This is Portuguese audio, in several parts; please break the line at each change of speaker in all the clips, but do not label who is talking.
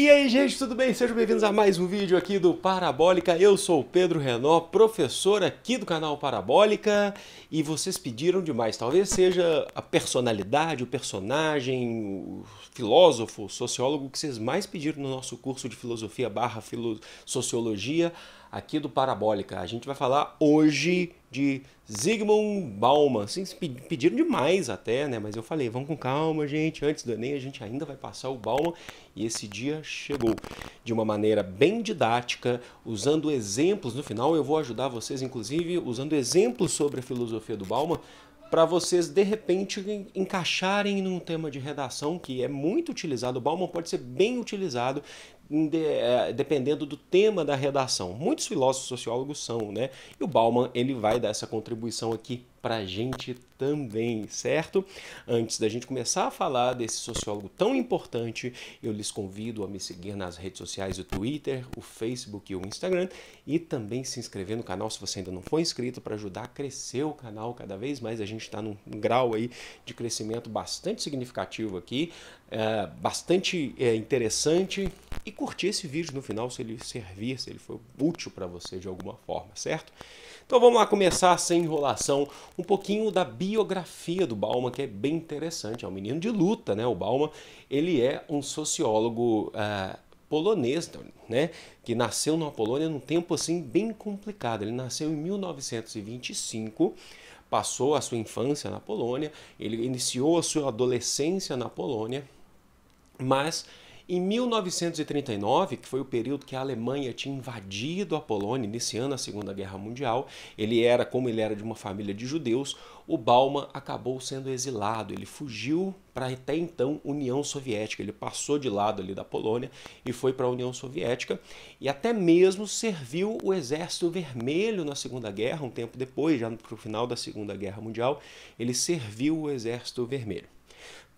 E aí, gente, tudo bem? Sejam bem-vindos a mais um vídeo aqui do Parabólica. Eu sou o Pedro Renó, professor aqui do canal Parabólica, e vocês pediram demais. Talvez seja a personalidade, o personagem, o filósofo, o sociólogo que vocês mais pediram no nosso curso de filosofia barra sociologia aqui do Parabólica. A gente vai falar hoje de Zygmunt Bauman. Sim, pediram demais até, né? Mas eu falei, vamos com calma, gente. Antes do Enem, a gente ainda vai passar o Bauman. E esse dia chegou de uma maneira bem didática, usando exemplos. No final, eu vou ajudar vocês, inclusive, usando exemplos sobre a filosofia do Bauman para vocês de repente encaixarem num tema de redação que é muito utilizado. O Bauman pode ser bem utilizado é, dependendo do tema da redação. Muitos filósofos sociólogos são, né? E o Bauman ele vai dar essa contribuição aqui para gente também, certo? Antes da gente começar a falar desse sociólogo tão importante, eu lhes convido a me seguir nas redes sociais, o Twitter, o Facebook e o Instagram, e também se inscrever no canal se você ainda não for inscrito para ajudar a crescer o canal cada vez mais. A gente está num grau aí de crescimento bastante significativo aqui, é, bastante é, interessante e curtir esse vídeo no final se ele servir, se ele foi útil para você de alguma forma, certo? Então vamos lá começar sem enrolação, um pouquinho da biografia do Bauman, que é bem interessante. É um menino de luta, né? O Bauman, ele é um sociólogo uh, polonês, né? Que nasceu na Polônia num tempo assim bem complicado. Ele nasceu em 1925 passou a sua infância na Polônia, ele iniciou a sua adolescência na Polônia, mas em 1939, que foi o período que a Alemanha tinha invadido a Polônia, iniciando a Segunda Guerra Mundial, ele era, como ele era de uma família de judeus, o Bauman acabou sendo exilado. Ele fugiu para até então União Soviética. Ele passou de lado ali da Polônia e foi para a União Soviética e até mesmo serviu o Exército Vermelho na Segunda Guerra, um tempo depois, já para o final da Segunda Guerra Mundial, ele serviu o Exército Vermelho.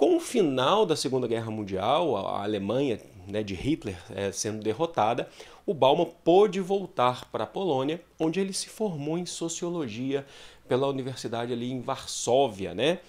Com o final da Segunda Guerra Mundial, a Alemanha né, de Hitler é, sendo derrotada, o Bauman pôde voltar para a Polônia, onde ele se formou em sociologia pela universidade ali em Varsóvia, né?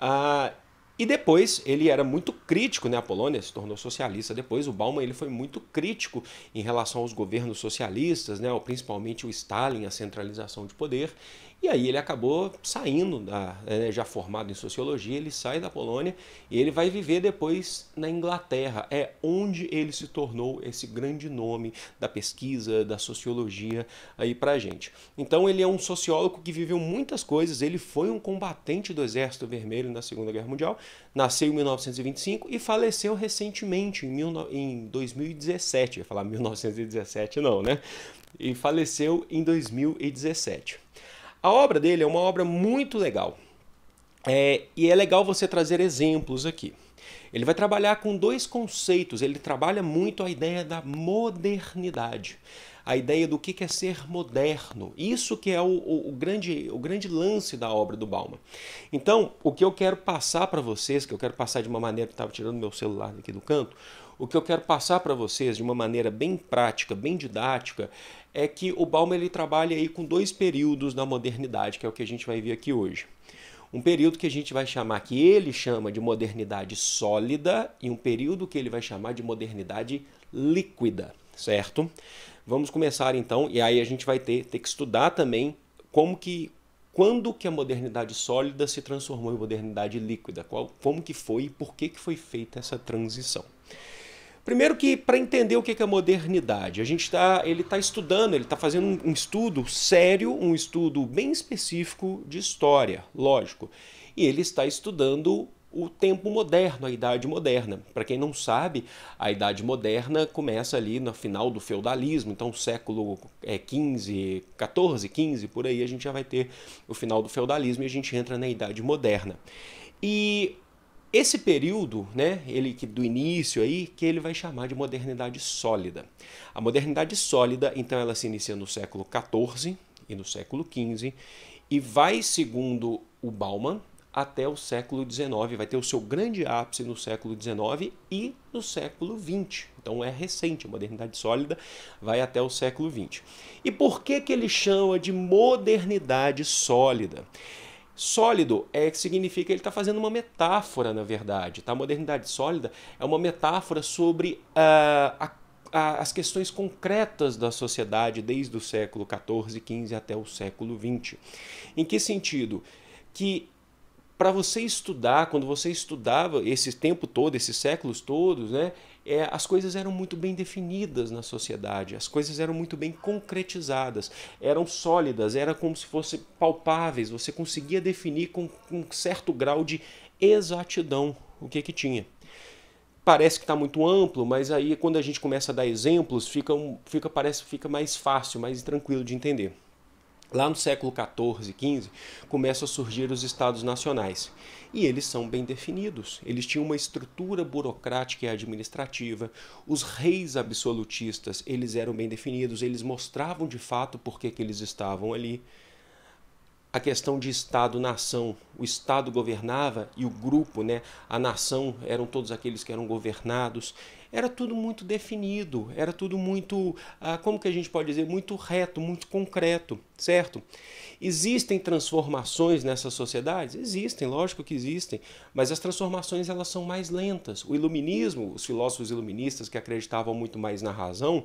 Ah, e depois ele era muito crítico, né? A Polônia se tornou socialista. Depois o Bauman ele foi muito crítico em relação aos governos socialistas, né? Principalmente o Stalin, a centralização de poder. E aí ele acabou saindo, da, né, já formado em sociologia, ele sai da Polônia e ele vai viver depois na Inglaterra. É onde ele se tornou esse grande nome da pesquisa, da sociologia aí pra gente. Então ele é um sociólogo que viveu muitas coisas, ele foi um combatente do Exército Vermelho na Segunda Guerra Mundial, nasceu em 1925 e faleceu recentemente, em, mil, em 2017. Eu ia falar 1917 não, né? E faleceu em 2017. A obra dele é uma obra muito legal. É, e é legal você trazer exemplos aqui. Ele vai trabalhar com dois conceitos, ele trabalha muito a ideia da modernidade, a ideia do que é ser moderno. Isso que é o, o, o grande, o grande lance da obra do Bauman. Então, o que eu quero passar para vocês, que eu quero passar de uma maneira que estava tirando meu celular aqui do canto, o que eu quero passar para vocês de uma maneira bem prática, bem didática, é que o Bauman ele trabalha aí com dois períodos da modernidade, que é o que a gente vai ver aqui hoje. Um período que a gente vai chamar, que ele chama de modernidade sólida, e um período que ele vai chamar de modernidade líquida, certo? Vamos começar então, e aí a gente vai ter, ter que estudar também como que, quando que a modernidade sólida se transformou em modernidade líquida, qual, como que foi e por que, que foi feita essa transição. Primeiro que para entender o que é modernidade, a gente está, ele está estudando, ele está fazendo um estudo sério, um estudo bem específico de história, lógico. E ele está estudando o tempo moderno, a idade moderna. Para quem não sabe, a idade moderna começa ali no final do feudalismo, então século é, 15, 14, 15, por aí a gente já vai ter o final do feudalismo e a gente entra na idade moderna. E esse período, né, ele que do início aí, que ele vai chamar de modernidade sólida. A modernidade sólida, então, ela se inicia no século XIV e no século XV e vai, segundo o Bauman, até o século XIX. Vai ter o seu grande ápice no século XIX e no século XX. Então é recente, a modernidade sólida vai até o século XX. E por que, que ele chama de modernidade sólida? Sólido é que significa que ele está fazendo uma metáfora, na verdade. Tá? A modernidade sólida é uma metáfora sobre uh, a as questões concretas da sociedade desde o século XIV, XV até o século XX. Em que sentido? Que para você estudar, quando você estudava esse tempo todo, esses séculos todos, né, é, as coisas eram muito bem definidas na sociedade, as coisas eram muito bem concretizadas, eram sólidas, era como se fossem palpáveis, você conseguia definir com, com um certo grau de exatidão o que, é que tinha parece que está muito amplo, mas aí quando a gente começa a dar exemplos, fica, fica parece fica mais fácil, mais tranquilo de entender. Lá no século XIV, XV, começam a surgir os estados nacionais. E eles são bem definidos. Eles tinham uma estrutura burocrática e administrativa. Os reis absolutistas, eles eram bem definidos, eles mostravam de fato por que, que eles estavam ali. A questão de Estado-nação. O Estado governava e o grupo, né, a nação, eram todos aqueles que eram governados era tudo muito definido, era tudo muito, ah, como que a gente pode dizer, muito reto, muito concreto, certo? Existem transformações nessas sociedades? Existem, lógico que existem, mas as transformações elas são mais lentas. O iluminismo, os filósofos iluministas que acreditavam muito mais na razão,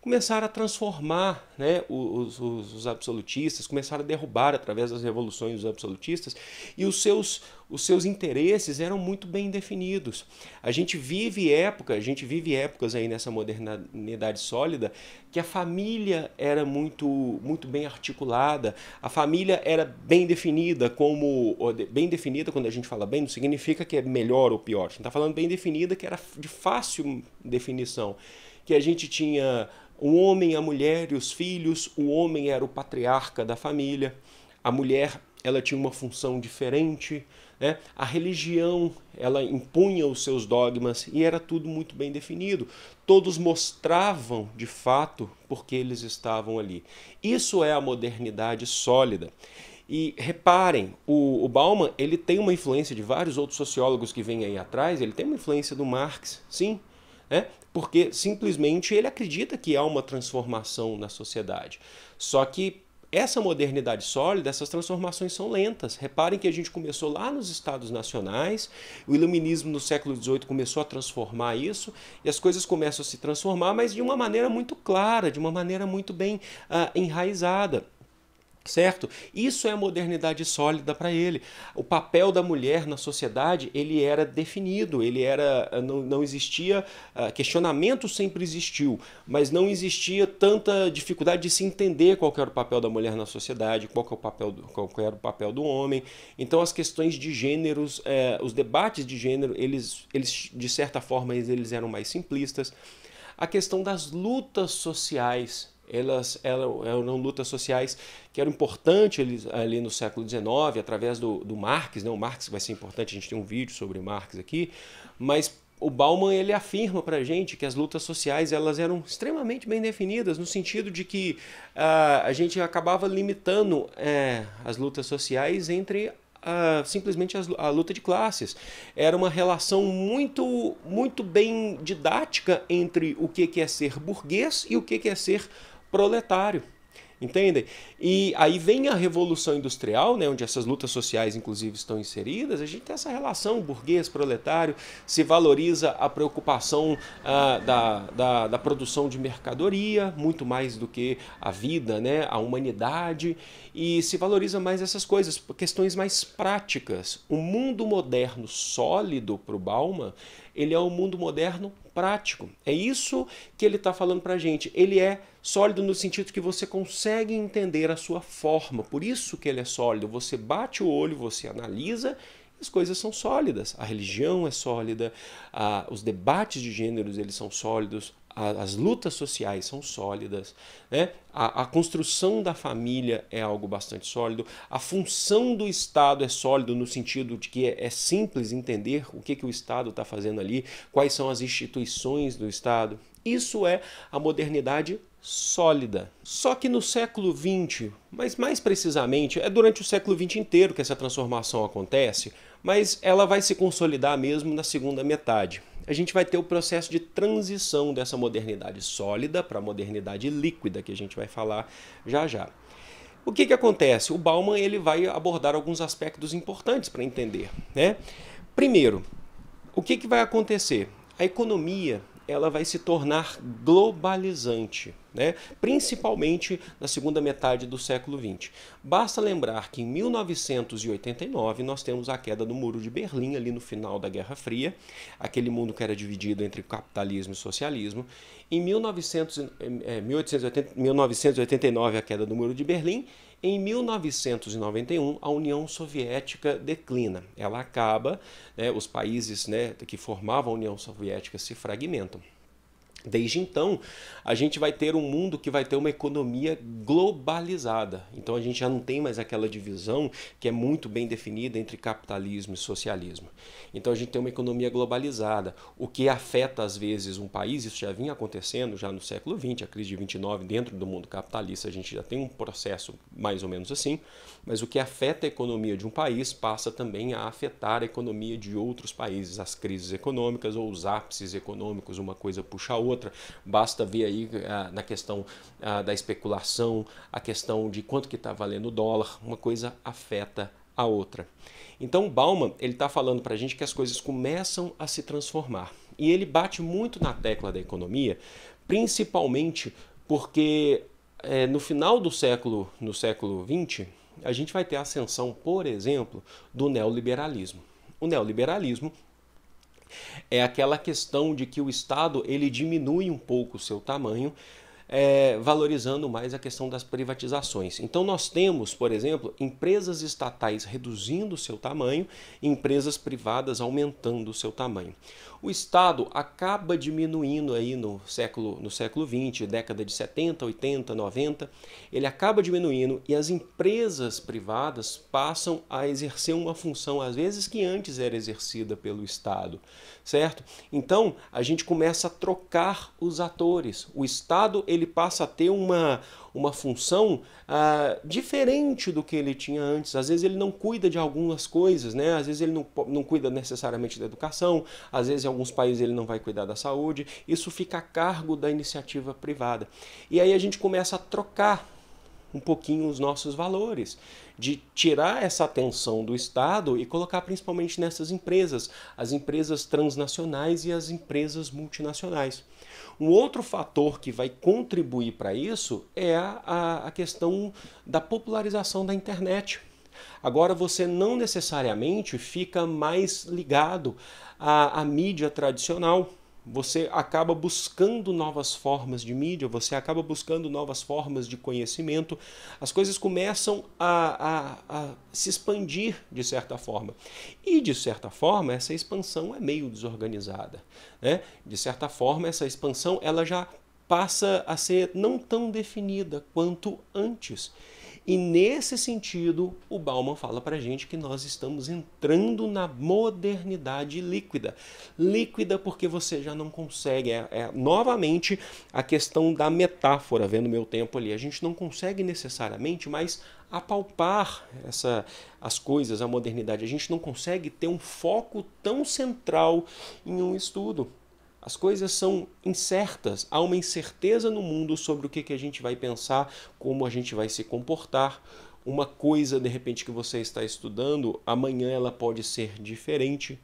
começaram a transformar né, os, os, os, absolutistas, começaram a derrubar através das revoluções os absolutistas, e os seus, os seus interesses eram muito bem definidos. A gente vive época, a gente gente vive épocas aí nessa modernidade sólida que a família era muito, muito bem articulada, a família era bem definida como. Bem definida, quando a gente fala bem, não significa que é melhor ou pior. A gente está falando bem definida, que era de fácil definição. Que a gente tinha o homem, a mulher e os filhos, o homem era o patriarca da família, a mulher ela tinha uma função diferente né? A religião ela impunha os seus dogmas e era tudo muito bem definido. Todos mostravam de fato porque eles estavam ali. Isso é a modernidade sólida. E reparem, o, o Bauman ele tem uma influência de vários outros sociólogos que vêm aí atrás. Ele tem uma influência do Marx, sim. Né? Porque simplesmente ele acredita que há uma transformação na sociedade. Só que essa modernidade sólida, essas transformações são lentas. Reparem que a gente começou lá nos estados nacionais, o iluminismo no século XVIII começou a transformar isso, e as coisas começam a se transformar, mas de uma maneira muito clara, de uma maneira muito bem uh, enraizada certo? Isso é modernidade sólida para ele. O papel da mulher na sociedade ele era definido, ele era ah, não, não existia ah, questionamento sempre existiu, mas não existia tanta dificuldade de se entender qual era o papel da mulher na sociedade, qual é o papel do, qual era o papel do homem. Então as questões de gêneros, eh, os debates de gênero, eles, eles de certa forma eles eram mais simplistas. A questão das lutas sociais elas eram, eram lutas sociais que eram importantes ali, ali no século XIX, através do, do Marx, né? o Marx vai ser importante, a gente tem um vídeo sobre Marx aqui, mas o Bauman ele afirma para a gente que as lutas sociais elas eram extremamente bem definidas no sentido de que uh, a gente acabava limitando uh, as lutas sociais entre uh, simplesmente as, a luta de classes era uma relação muito muito bem didática entre o que que é ser burguês e o que que é ser proletário. Entendem? E aí vem a Revolução Industrial, né, onde essas lutas sociais, inclusive, estão inseridas. A gente tem essa relação burguês-proletário, se valoriza a preocupação ah, da, da, da, produção de mercadoria, muito mais do que a vida, né, a humanidade, e se valoriza mais essas coisas, questões mais práticas. O mundo moderno sólido para o Bauman, ele é um mundo moderno prático. É isso que ele está falando para a gente. Ele é sólido no sentido que você consegue entender a sua forma. Por isso que ele é sólido. Você bate o olho, você analisa as coisas são sólidas. A religião é sólida, a, os debates de gêneros eles são sólidos, a, as lutas sociais são sólidas, né? a, a, construção da família é algo bastante sólido, a função do Estado é sólido no sentido de que é, é simples entender o que, que o Estado está fazendo ali, quais são as instituições do Estado. Isso é a modernidade sólida. Só que no século XX, mas mais precisamente, é durante o século XX inteiro que essa transformação acontece, mas ela vai se consolidar mesmo na segunda metade. A gente vai ter o processo de transição dessa modernidade sólida para a modernidade líquida, que a gente vai falar já já. O que, que acontece? O Bauman ele vai abordar alguns aspectos importantes para entender. Né? Primeiro, o que, que vai acontecer? A economia ela vai se tornar globalizante né? principalmente na segunda metade do século XX. Basta lembrar que em 1989 nós temos a queda do Muro de Berlim, ali no final da Guerra Fria, aquele mundo que era dividido entre capitalismo e socialismo. Em 1900, 1880, 1989, a queda do Muro de Berlim. Em 1991, a União Soviética declina, ela acaba, né? os países né, que formavam a União Soviética se fragmentam. Desde então, a gente vai ter um mundo que vai ter uma economia globalizada. Então, a gente já não tem mais aquela divisão que é muito bem definida entre capitalismo e socialismo. Então, a gente tem uma economia globalizada, o que afeta, às vezes, um país. Isso já vinha acontecendo já no século XX, a crise de 29, dentro do mundo capitalista, a gente já tem um processo mais ou menos assim mas o que afeta a economia de um país passa também a afetar a economia de outros países. As crises econômicas ou os ápices econômicos, uma coisa puxa a outra. Basta ver aí eh, na questão ah, da especulação, a questão de quanto que está valendo o dólar, uma coisa afeta a outra. Então, Bauman ele está falando para a gente que as coisas começam a se transformar. E ele bate muito na tecla da economia, principalmente porque é, no final do século, no século XX, a gente vai ter a ascensão, por exemplo, do neoliberalismo. O neoliberalismo é aquela questão de que o Estado ele diminui um pouco o seu tamanho é, valorizando mais a questão das privatizações. Então, nós temos, por exemplo, empresas estatais reduzindo o seu tamanho e empresas privadas aumentando o seu tamanho. O Estado acaba diminuindo aí no século, no século 20, década de 70, 80, 90, ele acaba diminuindo e as empresas privadas passam a exercer uma função, às vezes, que antes era exercida pelo Estado, certo? Então, a gente começa a trocar os atores. O Estado, ele ele passa a ter uma, uma função ah, diferente do que ele tinha antes. Às vezes ele não cuida de algumas coisas, né? às vezes ele não, não cuida necessariamente da educação, às vezes em alguns países ele não vai cuidar da saúde. Isso fica a cargo da iniciativa privada. E aí a gente começa a trocar um pouquinho os nossos valores, de tirar essa atenção do Estado e colocar principalmente nessas empresas, as empresas transnacionais e as empresas multinacionais. Um outro fator que vai contribuir para isso é a, a questão da popularização da internet. Agora você não necessariamente fica mais ligado à, à mídia tradicional você acaba buscando novas formas de mídia, você acaba buscando novas formas de conhecimento, as coisas começam a, a, a, se expandir de certa forma. E, de certa forma, essa expansão é meio desorganizada. Né? De certa forma, essa expansão ela já passa a ser não tão definida quanto antes. E nesse sentido, o Bauman fala para a gente que nós estamos entrando na modernidade líquida. Líquida porque você já não consegue, é, é novamente a questão da metáfora, vendo meu tempo ali, a gente não consegue necessariamente mais apalpar essa, as coisas, a modernidade. A gente não consegue ter um foco tão central em um estudo. As coisas são incertas, há uma incerteza no mundo sobre o que, que a gente vai pensar, como a gente vai se comportar. Uma coisa, de repente, que você está estudando, amanhã ela pode ser diferente.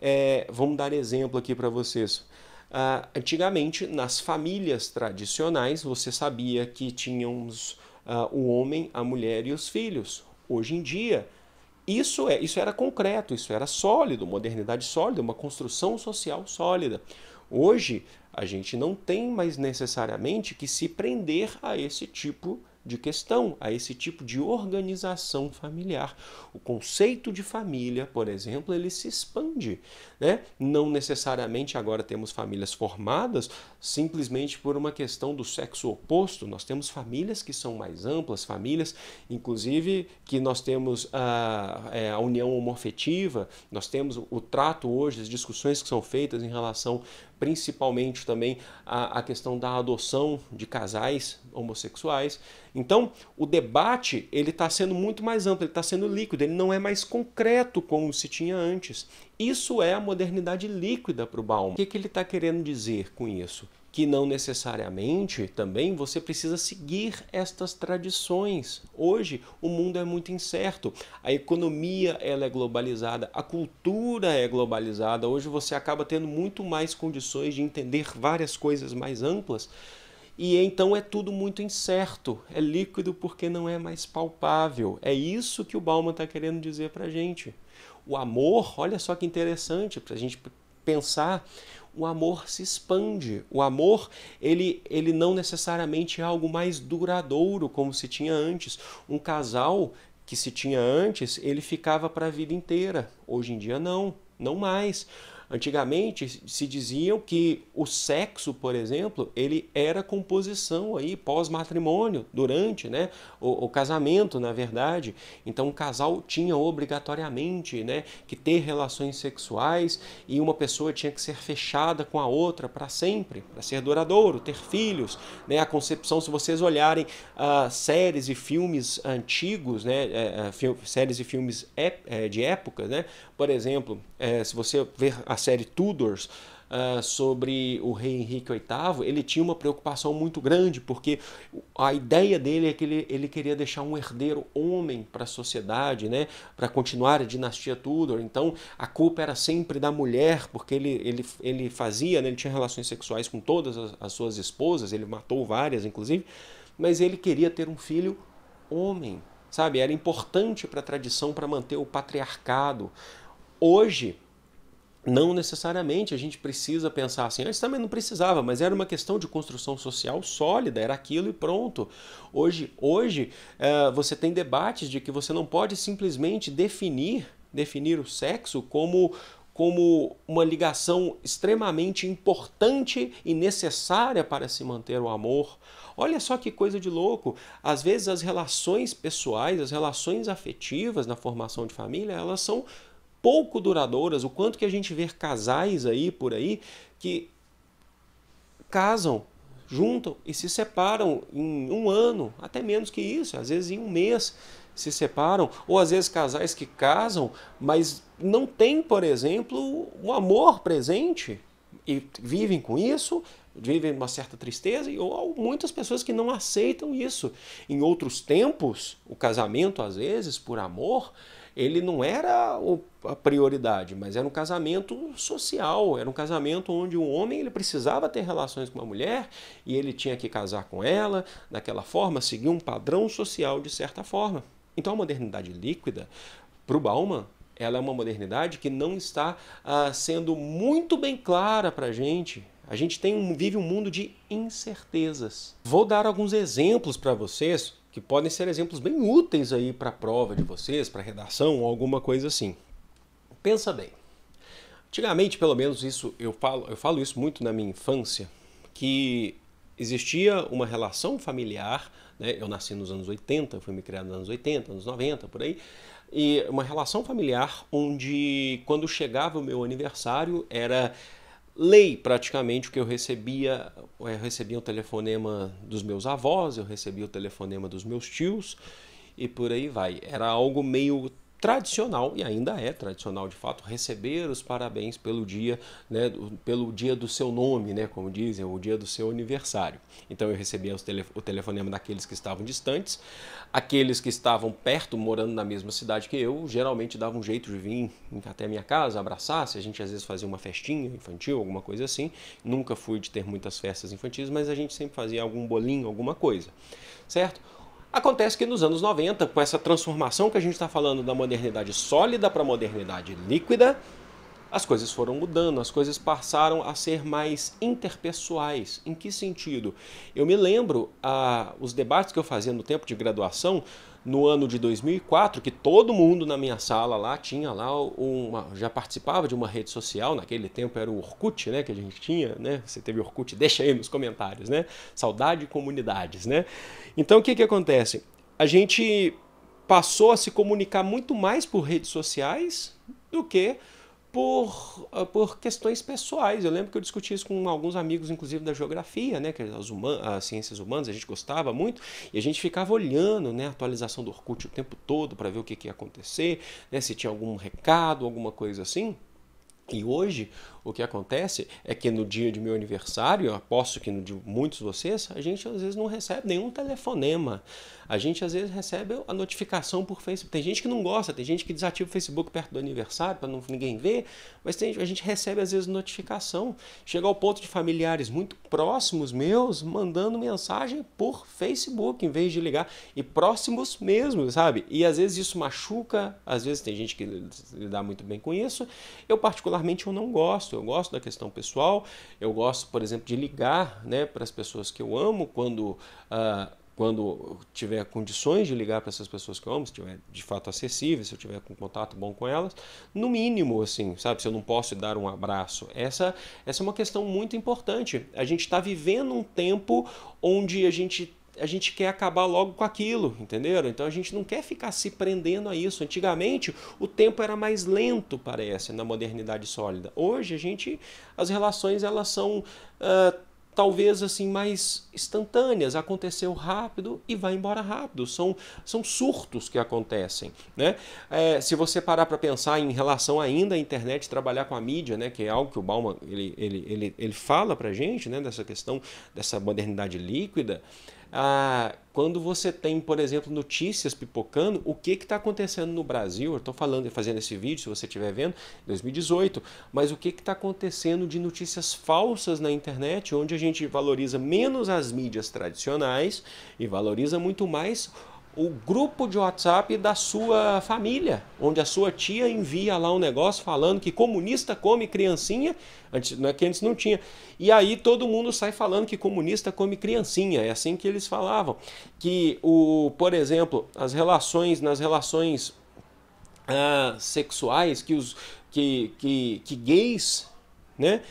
É, vamos dar exemplo aqui para vocês. Ah, antigamente, nas famílias tradicionais, você sabia que tínhamos ah, o homem, a mulher e os filhos. Hoje em dia, isso, é, isso era concreto, isso era sólido, modernidade sólida, uma construção social sólida. Hoje, a gente não tem mais necessariamente que se prender a esse tipo de questão, a esse tipo de organização familiar. O conceito de família, por exemplo, ele se expande. Né? Não necessariamente agora temos famílias formadas simplesmente por uma questão do sexo oposto. Nós temos famílias que são mais amplas, famílias, inclusive, que nós temos a, é, a união homofetiva, nós temos o trato hoje, as discussões que são feitas em relação principalmente também a, a questão da adoção de casais homossexuais. Então, o debate ele está sendo muito mais amplo, ele está sendo líquido, ele não é mais concreto como se tinha antes. Isso é a modernidade líquida para o Bauman. O que, que ele está querendo dizer com isso? que não necessariamente também você precisa seguir estas tradições. Hoje o mundo é muito incerto, a economia ela é globalizada, a cultura é globalizada. Hoje você acaba tendo muito mais condições de entender várias coisas mais amplas. E então é tudo muito incerto, é líquido porque não é mais palpável. É isso que o Bauman está querendo dizer para a gente. O amor, olha só que interessante, para a gente pensar, o amor se expande. O amor, ele, ele não necessariamente é algo mais duradouro como se tinha antes. Um casal que se tinha antes, ele ficava para a vida inteira. Hoje em dia não, não mais. Antigamente se diziam que o sexo, por exemplo, ele era composição aí pós-matrimônio, durante, né, o, o, casamento, na verdade. Então o casal tinha obrigatoriamente, né, que ter relações sexuais e uma pessoa tinha que ser fechada com a outra para sempre, para ser duradouro, ter filhos, né? A concepção, se vocês olharem uh, séries e filmes antigos, né, uh, séries e filmes é, de época, né? Por exemplo, é, se você ver a série Tudors, Uh, sobre o rei Henrique VIII, ele tinha uma preocupação muito grande, porque a ideia dele é que ele, ele queria deixar um herdeiro homem para a sociedade, né? para continuar a dinastia Tudor. Então, a culpa era sempre da mulher, porque ele, ele, ele fazia, né? ele tinha relações sexuais com todas as, as suas esposas, ele matou várias, inclusive, mas ele queria ter um filho homem. Sabe, era importante para a tradição para manter o patriarcado. Hoje, não necessariamente a gente precisa pensar assim. Antes ah, também não precisava, mas era uma questão de construção social sólida, era aquilo e pronto. Hoje, hoje eh, você tem debates de que você não pode simplesmente definir, definir o sexo como como uma ligação extremamente importante e necessária para se manter o amor. Olha só que coisa de louco. Às vezes as relações pessoais, as relações afetivas na formação de família, elas são pouco duradouras, o quanto que a gente vê casais aí por aí que casam, juntam e se separam em um ano, até menos que isso, às vezes em um mês se separam, ou às vezes casais que casam, mas não tem, por exemplo, um amor presente e vivem com isso, vivem uma certa tristeza, ou muitas pessoas que não aceitam isso. Em outros tempos, o casamento, às vezes, por amor, ele não era a prioridade, mas era um casamento social, era um casamento onde um homem ele precisava ter relações com uma mulher e ele tinha que casar com ela daquela forma, seguir um padrão social de certa forma. Então a modernidade líquida, para o Bauman, ela é uma modernidade que não está ah, sendo muito bem clara para a gente. A gente tem um, vive um mundo de incertezas. Vou dar alguns exemplos para vocês que podem ser exemplos bem úteis aí para a prova de vocês, para redação ou alguma coisa assim. Pensa bem. Antigamente, pelo menos isso eu falo, eu falo isso muito na minha infância, que existia uma relação familiar, né? eu nasci nos anos 80, fui me criado nos anos 80, anos 90, por aí, e uma relação familiar onde quando chegava o meu aniversário era lei praticamente o que eu recebia. Eh, eu recebia um telefonema dos meus avós, eu recebia o telefonema dos meus tios e por aí vai. Era algo meio tradicional e ainda é tradicional de fato receber os parabéns pelo dia, né, pelo dia do seu nome, né, como dizem, o dia do seu aniversário. Então eu recebia o telefonema daqueles que estavam distantes, aqueles que estavam perto, morando na mesma cidade que eu, geralmente dava um jeito de vir até a minha casa, abraçar, se a gente às vezes fazia uma festinha infantil, alguma coisa assim. Nunca fui de ter muitas festas infantis, mas a gente sempre fazia algum bolinho, alguma coisa. Certo? Acontece que nos anos 90, com essa transformação que a gente está falando da modernidade sólida para a modernidade líquida, as coisas foram mudando, as coisas passaram a ser mais interpessoais. Em que sentido? Eu me lembro ah, os debates que eu fazia no tempo de graduação no ano de 2004, que todo mundo na minha sala lá tinha lá uma, já participava de uma rede social, naquele tempo era o Orkut, né, que a gente tinha, né? Você teve Orkut, deixa aí nos comentários, né? Saudade comunidades, né? Então o que que acontece? A gente passou a se comunicar muito mais por redes sociais do que por, ah, por questões pessoais. Eu lembro que eu discuti isso com alguns amigos, inclusive da geografia, né, que as, as ciências humanas, a gente gostava muito, e a gente ficava olhando né, a atualização do Orkut o tempo todo para ver o que, que ia acontecer, né, se tinha algum recado, alguma coisa assim. E hoje o que acontece é que no dia de meu aniversário, eu aposto que no de muitos de vocês, a gente às vezes não recebe nenhum telefonema. A gente às vezes recebe a notificação por Facebook. Tem gente que não gosta, tem gente que desativa o Facebook perto do aniversário para ninguém ver, mas tem, a gente recebe às vezes notificação. Chega ao ponto de familiares muito próximos meus mandando mensagem por Facebook em vez de ligar. E próximos mesmo, sabe? E às vezes isso machuca, às vezes tem gente que lidar muito bem com isso. Eu particularmente particularmente eu não gosto. Eu gosto da questão pessoal, eu gosto, por exemplo, de ligar né, para as pessoas que eu amo quando. Uh, quando tiver condições de ligar para essas pessoas que eu amo, se tiver de fato acessível, se eu tiver com contato bom com elas, no mínimo, assim, sabe, se eu não posso dar um abraço. Essa, essa é uma questão muito importante. A gente está vivendo um tempo onde a gente a gente quer acabar logo com aquilo, entenderam? Então a gente não quer ficar se prendendo a isso. Antigamente o tempo era mais lento, parece, na modernidade sólida. Hoje a gente, as relações elas são uh, talvez assim mais instantâneas, aconteceu rápido e vai embora rápido. São, são surtos que acontecem, né? É, se você parar para pensar em relação ainda à internet trabalhar com a mídia, né, que é algo que o Bauman ele, ele, ele, ele fala para gente, né, dessa questão dessa modernidade líquida ah, quando você tem, por exemplo, notícias pipocando, o que está acontecendo no Brasil? Eu estou falando, fazendo esse vídeo, se você estiver vendo, 2018, mas o que está acontecendo de notícias falsas na internet, onde a gente valoriza menos as mídias tradicionais e valoriza muito mais o grupo de WhatsApp da sua família, onde a sua tia envia lá um negócio falando que comunista come criancinha, antes, não é que antes não tinha. E aí todo mundo sai falando que comunista come criancinha, é assim que eles falavam. Que o, por exemplo, as relações nas relações ah, sexuais que os que, que, que gays, né?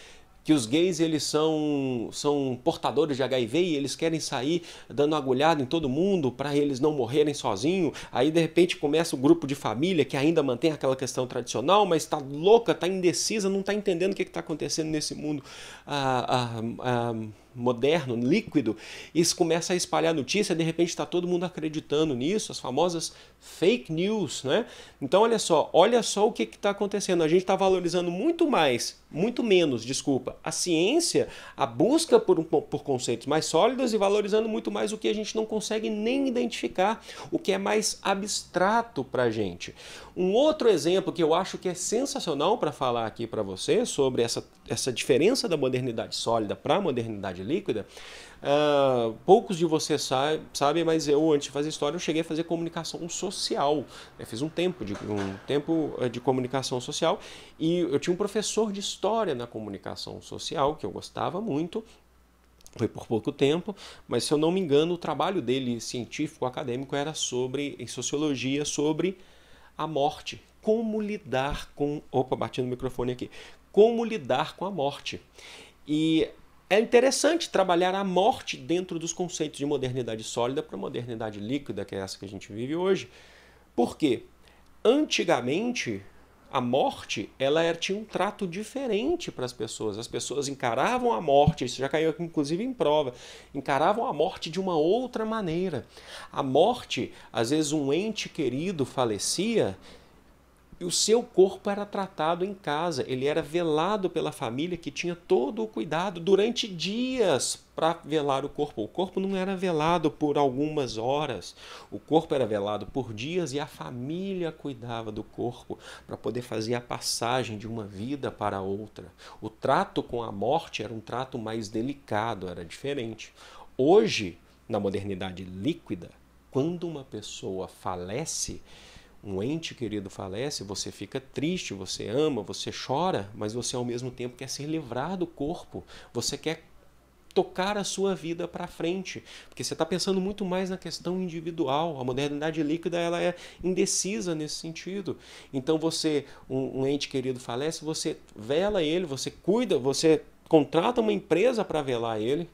que os gays eles são, são portadores de HIV e eles querem sair dando agulhada em todo mundo para eles não morrerem sozinhos. Aí de repente começa o grupo de família que ainda mantém aquela questão tradicional, mas está louca, está indecisa, não está entendendo o que está acontecendo nesse mundo. Ah, ah, ah, moderno, líquido, e começa a espalhar notícia, de repente está todo mundo acreditando nisso, as famosas fake news, né? Então olha só, olha só o que está acontecendo. A gente está valorizando muito mais, muito menos, desculpa, a ciência, a busca por, por conceitos mais sólidos e valorizando muito mais o que a gente não consegue nem identificar, o que é mais abstrato para a gente. Um outro exemplo que eu acho que é sensacional para falar aqui para você sobre essa, essa diferença da modernidade sólida para a modernidade líquida, uh, poucos de vocês sa sabem, mas eu antes de fazer história eu cheguei a fazer comunicação social, né? fiz um tempo de um tempo eh, de comunicação social e eu tinha um professor de história na comunicação social que eu gostava muito foi por pouco tempo, mas se eu não me engano, o trabalho dele científico, acadêmico, era sobre, em sociologia, sobre a morte. Como lidar com. Opa, batendo no microfone aqui. Como lidar com a morte. E é interessante trabalhar a morte dentro dos conceitos de modernidade sólida para modernidade líquida, que é essa que a gente vive hoje. Por quê? Antigamente, a morte ela era, é, tinha um trato diferente para as pessoas. As pessoas encaravam a morte, isso já caiu inclusive em prova, encaravam a morte de uma outra maneira. A morte, às vezes um ente querido falecia e o seu corpo era tratado em casa, ele era velado pela família que tinha todo o cuidado durante dias para velar o corpo. O corpo não era velado por algumas horas, o corpo era velado por dias e a família cuidava do corpo para poder fazer a passagem de uma vida para outra. O trato com a morte era um trato mais delicado, era diferente. Hoje, na modernidade líquida, quando uma pessoa falece, um ente querido falece, você fica triste, você ama, você chora, mas você ao mesmo tempo quer se livrar do corpo, você quer tocar a sua vida para frente, porque você está pensando muito mais na questão individual. A modernidade líquida ela é indecisa nesse sentido. Então você, um, um ente querido falece, você vela ele, você cuida, você contrata uma empresa para velar ele,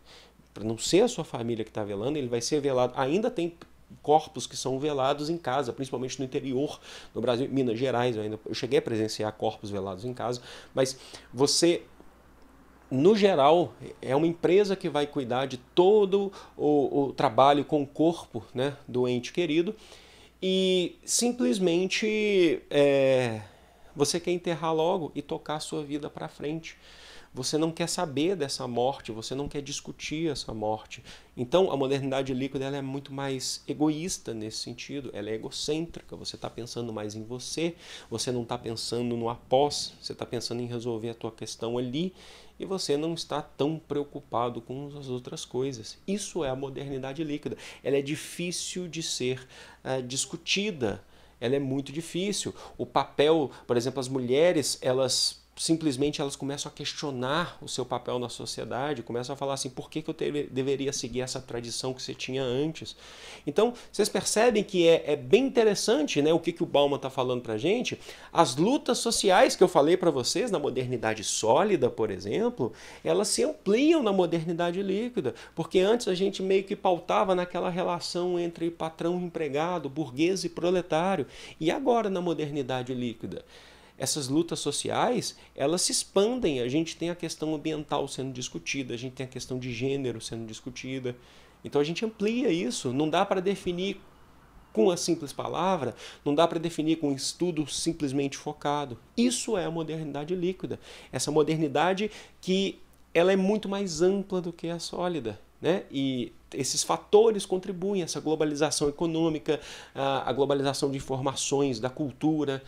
para não ser a sua família que está velando, ele vai ser velado. Ainda tem corpos que são velados em casa, principalmente no interior do Brasil, Minas Gerais, eu, ainda, eu cheguei a presenciar corpos velados em casa, mas você no geral, é uma empresa que vai cuidar de todo o, o trabalho com o corpo né, do ente querido e simplesmente é, você quer enterrar logo e tocar a sua vida para frente. Você não quer saber dessa morte, você não quer discutir essa morte. Então, a modernidade líquida ela é muito mais egoísta nesse sentido, ela é egocêntrica. Você está pensando mais em você, você não está pensando no após, você está pensando em resolver a tua questão ali e você não está tão preocupado com as outras coisas. Isso é a modernidade líquida. Ela é difícil de ser é, discutida. Ela é muito difícil. O papel, por exemplo, as mulheres, elas simplesmente elas começam a questionar o seu papel na sociedade, começam a falar assim, por que, que eu te, deveria seguir essa tradição que você tinha antes? Então, vocês percebem que é, é bem interessante né, o que, que o Bauman está falando para gente. As lutas sociais que eu falei para vocês, na modernidade sólida, por exemplo, elas se ampliam na modernidade líquida, porque antes a gente meio que pautava naquela relação entre patrão e empregado, burguês e proletário, e agora na modernidade líquida essas lutas sociais elas se expandem. A gente tem a questão ambiental sendo discutida, a gente tem a questão de gênero sendo discutida. Então a gente amplia isso. Não dá para definir com a simples palavra, não dá para definir com um estudo simplesmente focado. Isso é a modernidade líquida. Essa modernidade que ela é muito mais ampla do que a sólida. Né? E esses fatores contribuem, essa globalização econômica, a globalização de informações, da cultura,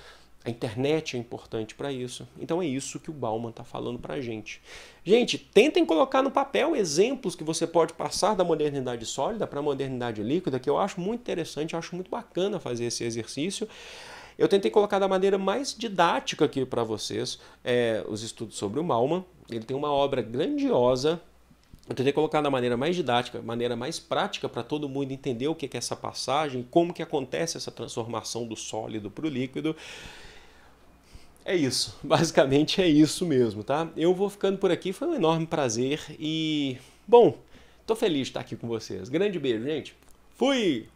a internet é importante para isso. Então é isso que o Bauman está falando para a gente. Gente, tentem colocar no papel exemplos que você pode passar da modernidade sólida para a modernidade líquida, que eu acho muito interessante, acho muito bacana fazer esse exercício. Eu tentei colocar da maneira mais didática aqui para vocês é, os estudos sobre o Bauman. Ele tem uma obra grandiosa eu tentei colocar da maneira mais didática, maneira mais prática para todo mundo entender o que é essa passagem, como que acontece essa transformação do sólido para o líquido. É isso, basicamente é isso mesmo, tá? Eu vou ficando por aqui, foi um enorme prazer e, bom, tô feliz de estar aqui com vocês. Grande beijo, gente. Fui!